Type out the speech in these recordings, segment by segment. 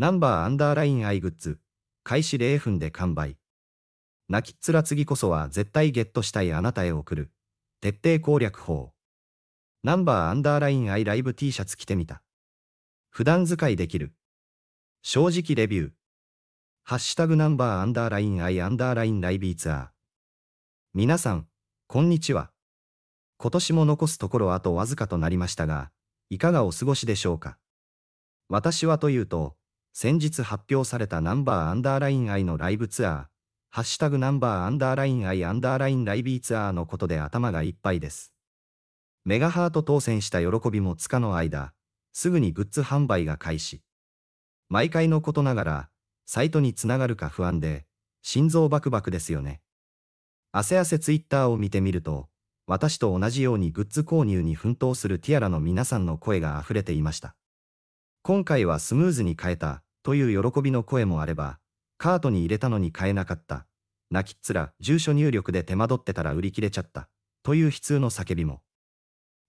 ナンバーアンダーラインアイグッズ。開始0分で完売。泣きっ面次こそは絶対ゲットしたいあなたへ送る。徹底攻略法。ナンバーアンダーラインアイライブ T シャツ着てみた。普段使いできる。正直レビュー。ハッシュタグナンバーアンダーラインアイアンダーラインライビーツアー。皆さん、こんにちは。今年も残すところあとわずかとなりましたが、いかがお過ごしでしょうか。私はというと、先日発表されたナンバーアンダーライン愛のライブツアー、ハッシュタグナンバーアンダーライン愛アンダーラインライビーツアーのことで頭がいっぱいです。メガハート当選した喜びもつかの間、すぐにグッズ販売が開始。毎回のことながら、サイトにつながるか不安で、心臓バクバクですよね。汗汗ツイッターを見てみると、私と同じようにグッズ購入に奮闘するティアラの皆さんの声が溢れていました。今回はスムーズに買えた、という喜びの声もあれば、カートに入れたのに買えなかった、泣きっ面、住所入力で手間取ってたら売り切れちゃった、という悲痛の叫びも。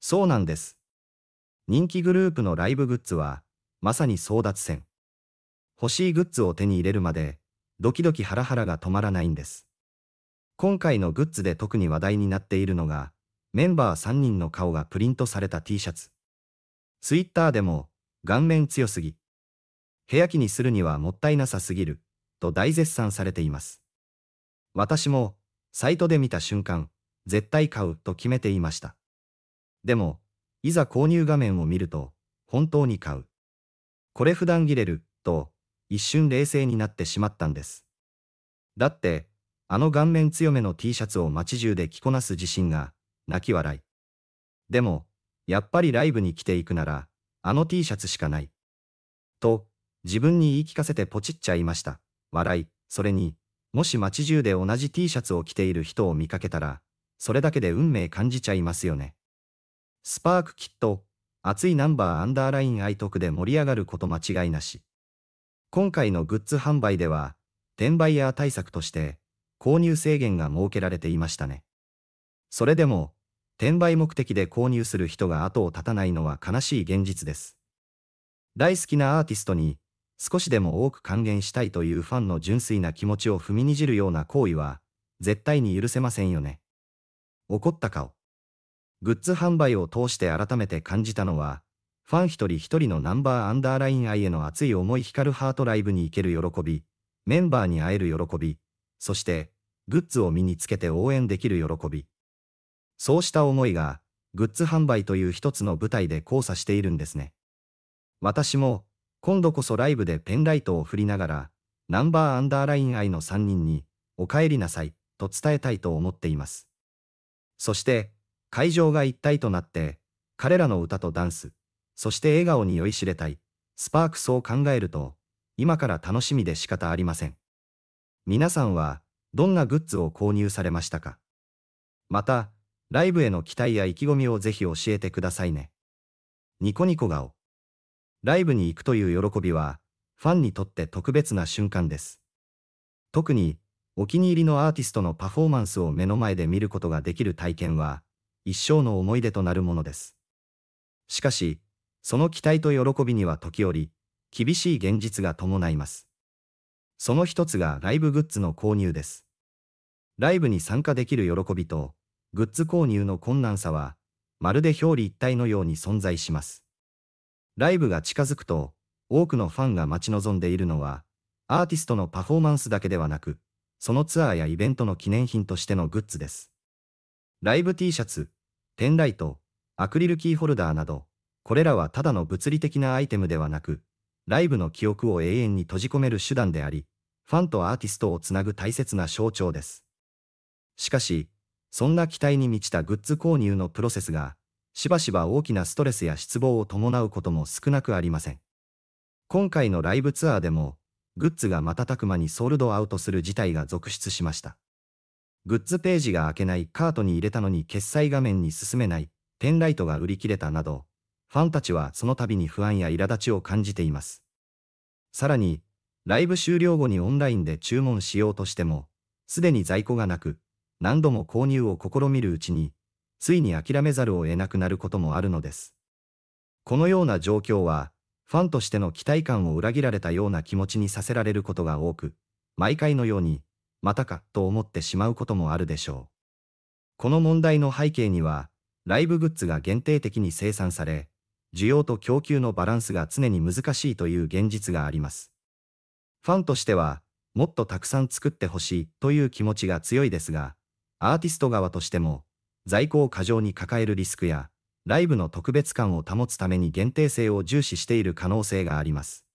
そうなんです。人気グループのライブグッズは、まさに争奪戦。欲しいグッズを手に入れるまで、ドキドキハラハラが止まらないんです。今回のグッズで特に話題になっているのが、メンバー3人の顔がプリントされた T シャツ。ツイッターでも、顔面強すぎ。部屋着にするにはもったいなさすぎる、と大絶賛されています。私も、サイトで見た瞬間、絶対買うと決めていました。でも、いざ購入画面を見ると、本当に買う。これ普段切れる、と、一瞬冷静になってしまったんです。だって、あの顔面強めの T シャツを街中で着こなす自信が、泣き笑い。でも、やっぱりライブに来ていくなら、あの T シャツしかない。と、自分に言い聞かせてポチっちゃいました。笑い、それに、もし街中で同じ T シャツを着ている人を見かけたら、それだけで運命感じちゃいますよね。スパークきっと、熱いナンバーアンダーライン愛徳で盛り上がること間違いなし。今回のグッズ販売では、転売ヤー対策として、購入制限が設けられていましたね。それでも、転売目的で購入する人が後を絶たないのは悲しい現実です。大好きなアーティストに少しでも多く還元したいというファンの純粋な気持ちを踏みにじるような行為は絶対に許せませんよね。怒った顔。グッズ販売を通して改めて感じたのは、ファン一人一人のナンバーアンダーライン愛への熱い思い光るハートライブに行ける喜び、メンバーに会える喜び、そして、グッズを身につけて応援できる喜び。そうした思いが、グッズ販売という一つの舞台で交差しているんですね。私も、今度こそライブでペンライトを振りながら、ナンバーアンダーライン愛の3人に、お帰りなさい、と伝えたいと思っています。そして、会場が一体となって、彼らの歌とダンス、そして笑顔に酔いしれたい、スパークそう考えると、今から楽しみで仕方ありません。皆さんは、どんなグッズを購入されましたかまた、ライブへの期待や意気込みをぜひ教えてくださいね。ニコニコ顔。ライブに行くという喜びは、ファンにとって特別な瞬間です。特に、お気に入りのアーティストのパフォーマンスを目の前で見ることができる体験は、一生の思い出となるものです。しかし、その期待と喜びには時折、厳しい現実が伴います。その一つがライブグッズの購入です。ライブに参加できる喜びと、グッズ購入の困難さは、まるで表裏一体のように存在します。ライブが近づくと、多くのファンが待ち望んでいるのは、アーティストのパフォーマンスだけではなく、そのツアーやイベントの記念品としてのグッズです。ライブ T シャツ、ペンライト、アクリルキーホルダーなど、これらはただの物理的なアイテムではなく、ライブの記憶を永遠に閉じ込める手段であり、ファンとアーティストをつなぐ大切な象徴です。しかし、そんな期待に満ちたグッズ購入のプロセスが、しばしば大きなストレスや失望を伴うことも少なくありません。今回のライブツアーでも、グッズが瞬く間にソールドアウトする事態が続出しました。グッズページが開けないカートに入れたのに決済画面に進めない、ペンライトが売り切れたなど、ファンたちはその度に不安や苛立ちを感じています。さらに、ライブ終了後にオンラインで注文しようとしても、すでに在庫がなく、何度も購入を試みるうちに、ついに諦めざるを得なくなることもあるのです。このような状況は、ファンとしての期待感を裏切られたような気持ちにさせられることが多く、毎回のように、またかと思ってしまうこともあるでしょう。この問題の背景には、ライブグッズが限定的に生産され、需要と供給のバランスが常に難しいという現実があります。ファンとしては、もっとたくさん作ってほしいという気持ちが強いですが、アーティスト側としても、在庫を過剰に抱えるリスクや、ライブの特別感を保つために限定性を重視している可能性があります。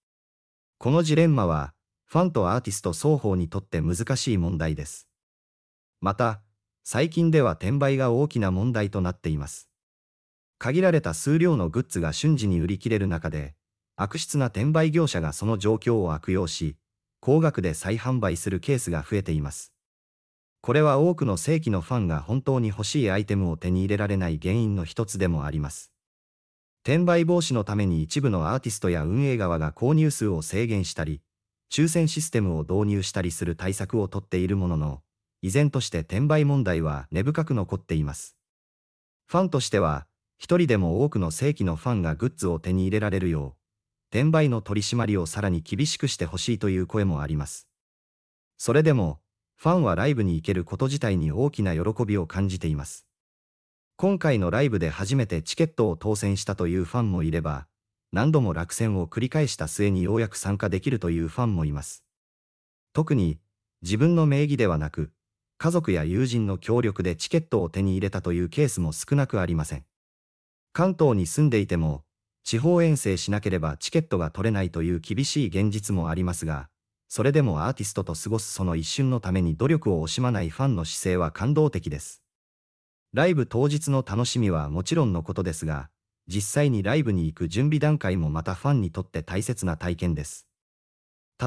このジレンマは、ファンとアーティスト双方にとって難しい問題です。また、最近では転売が大きな問題となっています。限られた数量のグッズが瞬時に売り切れる中で、悪質な転売業者がその状況を悪用し、高額で再販売するケースが増えています。これは多くの正規のファンが本当に欲しいアイテムを手に入れられない原因の一つでもあります。転売防止のために一部のアーティストや運営側が購入数を制限したり、抽選システムを導入したりする対策をとっているものの、依然として転売問題は根深く残っています。ファンとしては、一人でも多くの正規のファンがグッズを手に入れられるよう、転売の取り締まりをさらに厳しくしてほしいという声もあります。それでも、ファンはライブに行けること自体に大きな喜びを感じています。今回のライブで初めてチケットを当選したというファンもいれば、何度も落選を繰り返した末にようやく参加できるというファンもいます。特に、自分の名義ではなく、家族や友人の協力でチケットを手に入れたというケースも少なくありません。関東に住んでいても、地方遠征しなければチケットが取れないという厳しい現実もありますが、それでもアーティストと過ごすその一瞬のために努力を惜しまないファンの姿勢は感動的です。ライブ当日の楽しみはもちろんのことですが、実際にライブに行く準備段階もまたファンにとって大切な体験です。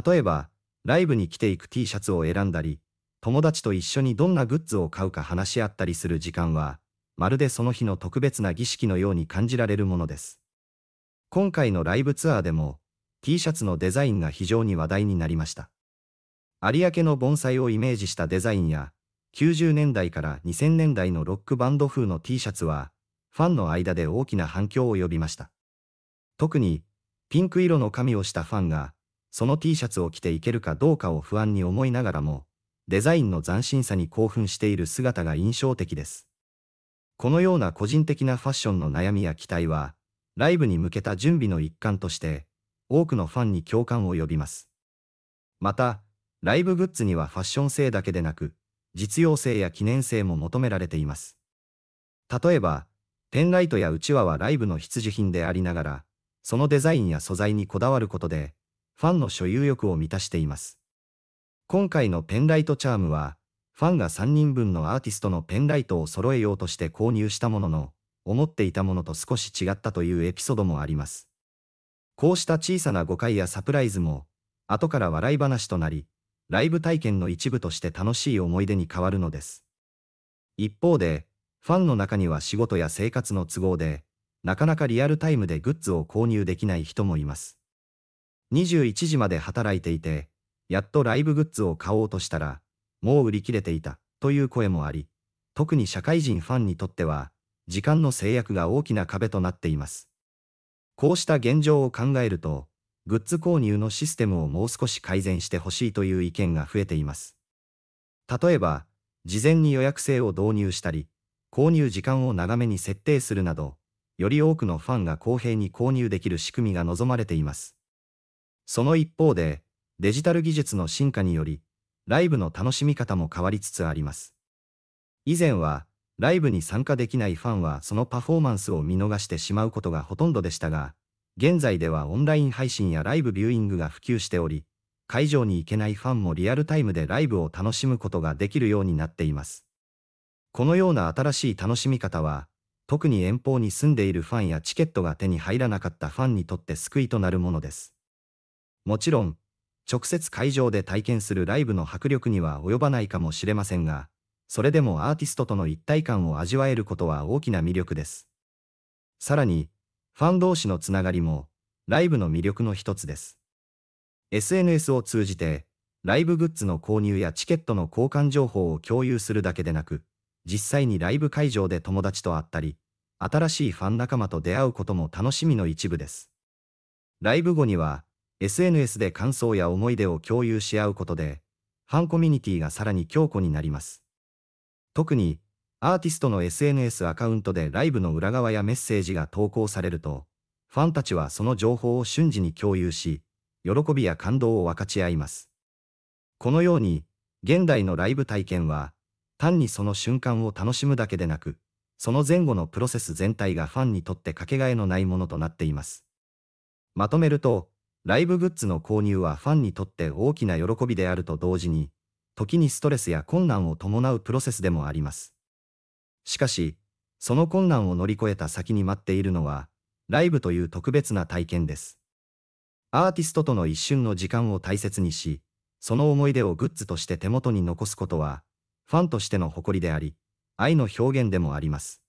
例えば、ライブに着ていく T シャツを選んだり、友達と一緒にどんなグッズを買うか話し合ったりする時間は、まるでその日の特別な儀式のように感じられるものです。今回のライブツアーでも、T シャツのデザインが非常に話題になりました。有明の盆栽をイメージしたデザインや、90年代から2000年代のロックバンド風の T シャツは、ファンの間で大きな反響を呼びました。特に、ピンク色の髪をしたファンが、その T シャツを着ていけるかどうかを不安に思いながらも、デザインの斬新さに興奮している姿が印象的です。このような個人的なファッションの悩みや期待は、ライブに向けた準備の一環として、多くのファンに共感を呼びます。また、ライブグッズにはファッション性だけでなく、実用性や記念性も求められています。例えば、ペンライトやうちわはライブの必需品でありながら、そのデザインや素材にこだわることで、ファンの所有欲を満たしています。今回のペンライトチャームは、ファンが3人分のアーティストのペンライトを揃えようとして購入したものの、思っていたものと少し違ったというエピソードもあります。こうした小さな誤解やサプライズも、後から笑い話となり、ライブ体験の一部として楽しい思い出に変わるのです。一方で、ファンの中には仕事や生活の都合で、なかなかリアルタイムでグッズを購入できない人もいます。21時まで働いていて、やっとライブグッズを買おうとしたら、もう売り切れていた、という声もあり、特に社会人ファンにとっては、時間の制約が大きな壁となっています。こうした現状を考えると、グッズ購入のシステムをもう少し改善してほしいという意見が増えています。例えば、事前に予約制を導入したり、購入時間を長めに設定するなど、より多くのファンが公平に購入できる仕組みが望まれています。その一方で、デジタル技術の進化により、ライブの楽しみ方も変わりつつあります。以前は、ライブに参加できないファンはそのパフォーマンスを見逃してしまうことがほとんどでしたが、現在ではオンライン配信やライブビューイングが普及しており、会場に行けないファンもリアルタイムでライブを楽しむことができるようになっています。このような新しい楽しみ方は、特に遠方に住んでいるファンやチケットが手に入らなかったファンにとって救いとなるものです。もちろん、直接会場で体験するライブの迫力には及ばないかもしれませんが、それでもアーティストとの一体感を味わえることは大きな魅力です。さらに、ファン同士のつながりも、ライブの魅力の一つです。SNS を通じて、ライブグッズの購入やチケットの交換情報を共有するだけでなく、実際にライブ会場で友達と会ったり、新しいファン仲間と出会うことも楽しみの一部です。ライブ後には、SNS で感想や思い出を共有し合うことで、ファンコミュニティがさらに強固になります。特に、アーティストの SNS アカウントでライブの裏側やメッセージが投稿されると、ファンたちはその情報を瞬時に共有し、喜びや感動を分かち合います。このように、現代のライブ体験は、単にその瞬間を楽しむだけでなく、その前後のプロセス全体がファンにとってかけがえのないものとなっています。まとめると、ライブグッズの購入はファンにとって大きな喜びであると同時に、時にストレスや困難を伴うプロセスでもあります。しかし、その困難を乗り越えた先に待っているのは、ライブという特別な体験です。アーティストとの一瞬の時間を大切にし、その思い出をグッズとして手元に残すことは、ファンとしての誇りであり、愛の表現でもあります。